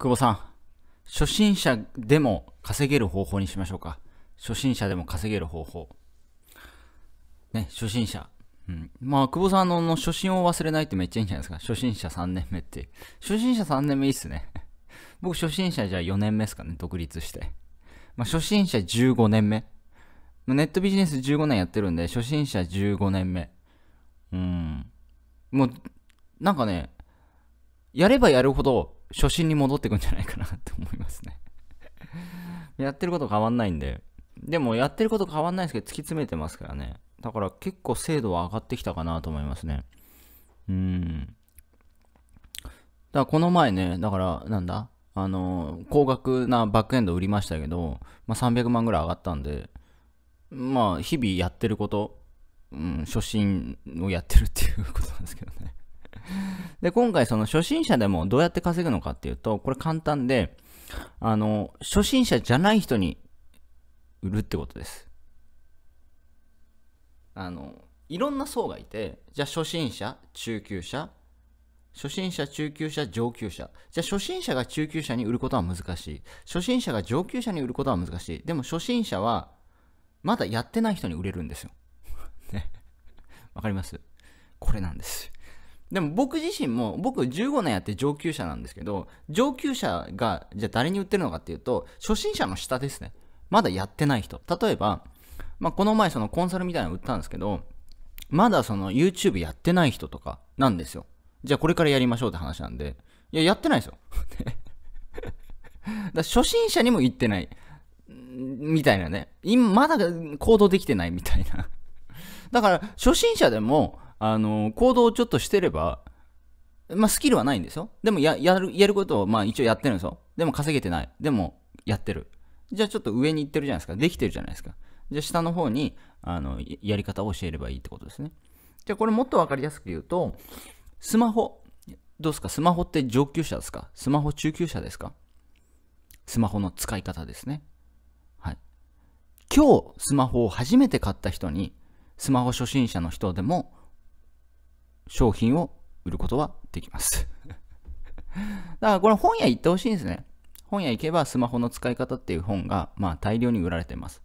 久保さん、初心者でも稼げる方法にしましょうか。初心者でも稼げる方法。ね、初心者。うん、まあ、久保さんの初心を忘れないってめっちゃいいんじゃないですか。初心者3年目って。初心者3年目いいっすね。僕、初心者じゃあ4年目ですかね、独立して。まあ、初心者15年目。ネットビジネス15年やってるんで、初心者15年目。うん。もう、なんかね、やればやるほど、初心に戻ってくんじゃないかなって思いますね やってること変わんないんで。でもやってること変わんないですけど、突き詰めてますからね。だから結構精度は上がってきたかなと思いますね。うん。だからこの前ね、だからなんだあの、高額なバックエンド売りましたけど、まあ、300万ぐらい上がったんで、まあ日々やってること、うん、初心をやってるっていうことなんですけどね。で、今回その初心者でもどうやって稼ぐのかっていうと、これ簡単で、あの、初心者じゃない人に売るってことです。あの、いろんな層がいて、じゃあ初心者、中級者、初心者、中級者、上級者。じゃあ初心者が中級者に売ることは難しい。初心者が上級者に売ることは難しい。でも初心者はまだやってない人に売れるんですよ。ね。わかりますこれなんです。でも僕自身も、僕15年やって上級者なんですけど、上級者が、じゃあ誰に売ってるのかっていうと、初心者の下ですね。まだやってない人。例えば、まあ、この前そのコンサルみたいなの売ったんですけど、まだその YouTube やってない人とかなんですよ。じゃあこれからやりましょうって話なんで、いや、やってないですよ。だ初心者にも言ってない。みたいなね。今、まだ行動できてないみたいな。だから、初心者でも、あの、行動をちょっとしてれば、まあ、スキルはないんですよ。でもや、やる、やることを、まあ、一応やってるんですよ。でも稼げてない。でも、やってる。じゃあ、ちょっと上に行ってるじゃないですか。できてるじゃないですか。じゃあ、下の方に、あの、やり方を教えればいいってことですね。じゃあ、これもっとわかりやすく言うと、スマホ。どうですかスマホって上級者ですかスマホ中級者ですかスマホの使い方ですね。はい。今日、スマホを初めて買った人に、スマホ初心者の人でも、商品を売ることはできます だからこれ本屋行ってほしいんですね。本屋行けばスマホの使い方っていう本が、まあ大量に売られてます。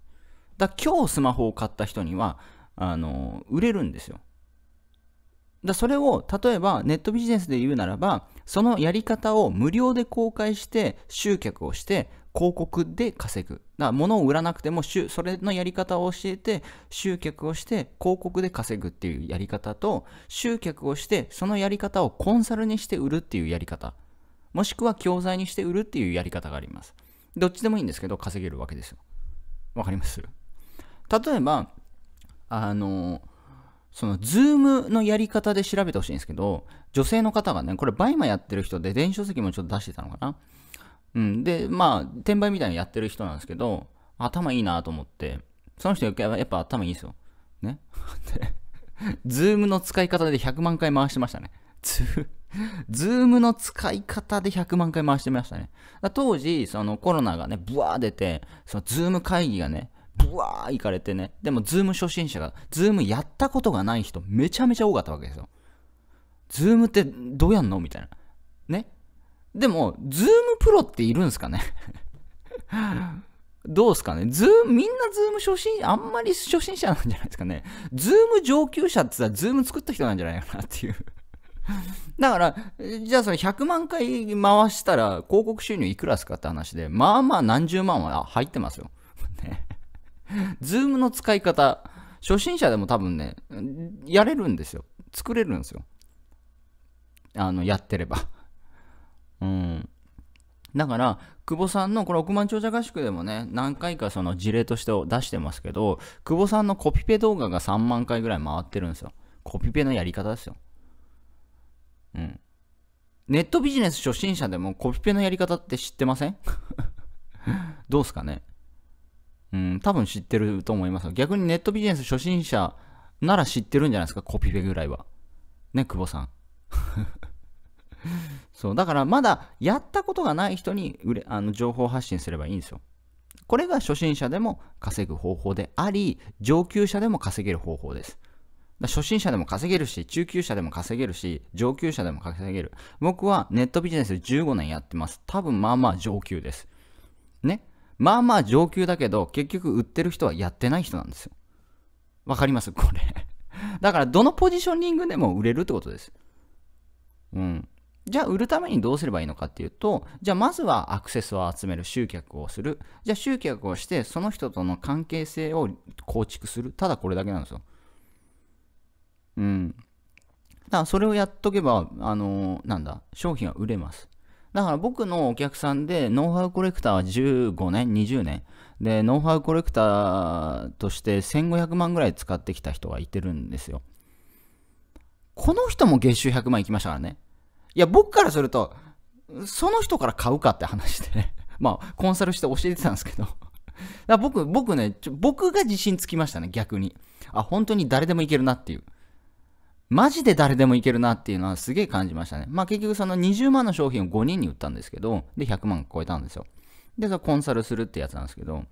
だ今日スマホを買った人には、あの、売れるんですよ。だそれを例えばネットビジネスで言うならばそのやり方を無料で公開して集客をして広告で稼ぐ。だから物を売らなくてもそれのやり方を教えて集客をして広告で稼ぐっていうやり方と集客をしてそのやり方をコンサルにして売るっていうやり方もしくは教材にして売るっていうやり方があります。どっちでもいいんですけど稼げるわけですよ。わかります例えばあのーその、ズームのやり方で調べてほしいんですけど、女性の方がね、これ、バイマやってる人で、電子書籍もちょっと出してたのかな。うん、で、まあ、転売みたいにやってる人なんですけど、頭いいなと思って、その人やっぱ頭いいですよ。ね。でズームの使い方で100万回回してましたね。ズームの使い方で100万回回してましたね。当時、そのコロナがね、ブワー出て、そのズーム会議がね、ブワー行かれてね。でも、ズーム初心者が、ズームやったことがない人、めちゃめちゃ多かったわけですよ。ズームってどうやんのみたいな。ね。でも、ズームプロっているんですかね どうすかねズーム、みんなズーム初心、あんまり初心者なんじゃないですかね。ズーム上級者ってら、ズーム作った人なんじゃないかなっていう だから、じゃあその100万回回したら広告収入いくらですかって話で、まあまあ何十万は入ってますよ。ねズームの使い方、初心者でも多分ね、やれるんですよ。作れるんですよ。あの、やってれば。うん。だから、久保さんの、これ億万長者合宿でもね、何回かその事例として出してますけど、久保さんのコピペ動画が3万回ぐらい回ってるんですよ。コピペのやり方ですよ。うん。ネットビジネス初心者でもコピペのやり方って知ってません どうすかねうん、多分知ってると思います。逆にネットビジネス初心者なら知ってるんじゃないですか、コピペぐらいは。ね、久保さん。そう、だからまだやったことがない人に売れあの情報発信すればいいんですよ。これが初心者でも稼ぐ方法であり、上級者でも稼げる方法です。初心者でも稼げるし、中級者でも稼げるし、上級者でも稼げる。僕はネットビジネス15年やってます。多分まあまあ上級です。ね。まあまあ上級だけど、結局売ってる人はやってない人なんですよ。わかりますこれだから、どのポジショニングでも売れるってことです。うん。じゃあ、売るためにどうすればいいのかっていうと、じゃあ、まずはアクセスを集める、集客をする。じゃあ、集客をして、その人との関係性を構築する。ただこれだけなんですよ。うん。だから、それをやっとけば、あのー、なんだ、商品は売れます。だから僕のお客さんでノウハウコレクターは15年、20年。で、ノウハウコレクターとして1500万ぐらい使ってきた人がいてるんですよ。この人も月収100万いきましたからね。いや、僕からすると、その人から買うかって話でね。まあ、コンサルして教えてたんですけど。だ僕、僕ね、僕が自信つきましたね、逆に。あ、本当に誰でもいけるなっていう。マジで誰でもいけるなっていうのはすげえ感じましたね。まあ結局その20万の商品を5人に売ったんですけど、で100万超えたんですよ。で、そコンサルするってやつなんですけど、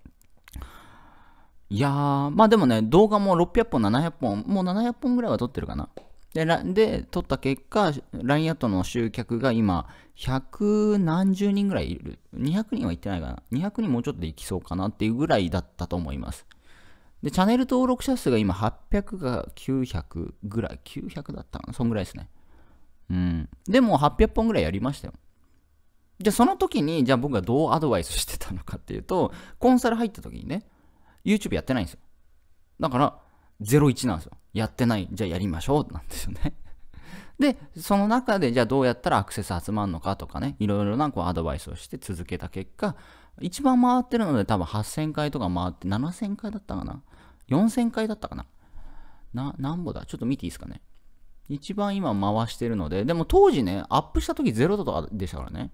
いやー、まあでもね、動画も600本、700本、もう700本ぐらいは撮ってるかな。で、で撮った結果、LINE アットの集客が今、100何十人ぐらいいる。200人はいってないかな。200人もうちょっといきそうかなっていうぐらいだったと思います。で、チャンネル登録者数が今800が900ぐらい、900だったのそんぐらいですね。うん。でも800本ぐらいやりましたよ。じゃあその時に、じゃあ僕がどうアドバイスしてたのかっていうと、コンサル入った時にね、YouTube やってないんですよ。だから、01なんですよ。やってない。じゃあやりましょう。なんですよね。で、その中で、じゃあどうやったらアクセス集まるのかとかね、いろいろなこうアドバイスをして続けた結果、一番回ってるので多分8000回とか回って、7000回だったかな。4000回だったかなな、なんぼだちょっと見ていいですかね。一番今回してるので、でも当時ね、アップした時ゼロとかでしたからね。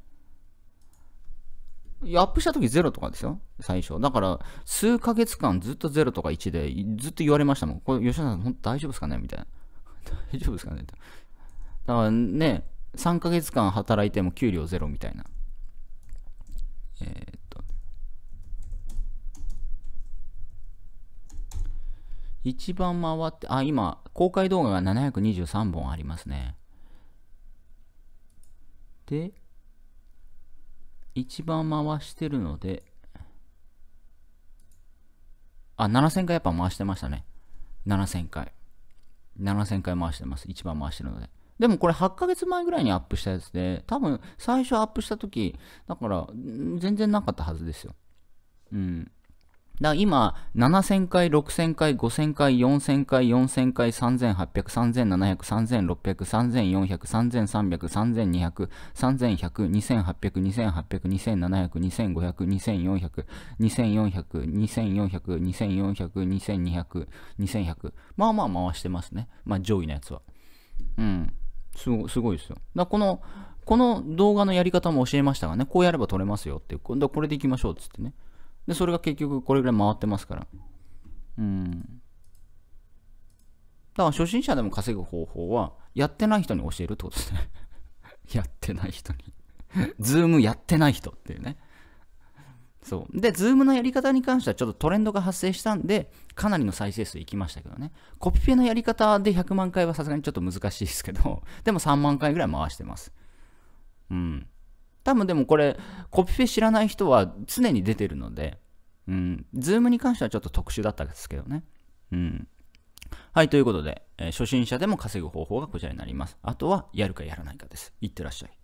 アップした時ゼロとかですよ、最初。だから、数ヶ月間ずっとゼロとか1で、ずっと言われましたもん。これ、吉田さん、本当大丈夫ですかねみたいな。大丈夫ですかねだからね、3ヶ月間働いても給料ゼロみたいな。え一番回って、あ、今、公開動画が723本ありますね。で、一番回してるので、あ、7000回やっぱ回してましたね。7000回。7000回回してます。一番回してるので。でもこれ8ヶ月前ぐらいにアップしたやつで、多分最初アップした時、だから全然なかったはずですよ。うん。だ今、7000回、6000回、5000回、4000回、4000回、3800、3700、3600、3400、3300、3200、3100、2800、2800、2700、2500、2400、2400、2400、2400、2200、2100。まあまあ回してますね。まあ上位のやつは。うん。すごすごいですよ。だこの、この動画のやり方も教えましたがね、こうやれば撮れますよっていう。これでいきましょうっつってね。で、それが結局これぐらい回ってますから。うん。だから初心者でも稼ぐ方法は、やってない人に教えるってことですね。やってない人にズームやってない人っていうね。そう。で、ズームのやり方に関してはちょっとトレンドが発生したんで、かなりの再生数いきましたけどね。コピペのやり方で100万回はさすがにちょっと難しいですけど、でも3万回ぐらい回してます。うん。多分でもこれ、コピペ知らない人は常に出てるので、うん、ズームに関してはちょっと特殊だったんですけどね。うん。はい、ということで、えー、初心者でも稼ぐ方法がこちらになります。あとは、やるかやらないかです。いってらっしゃい。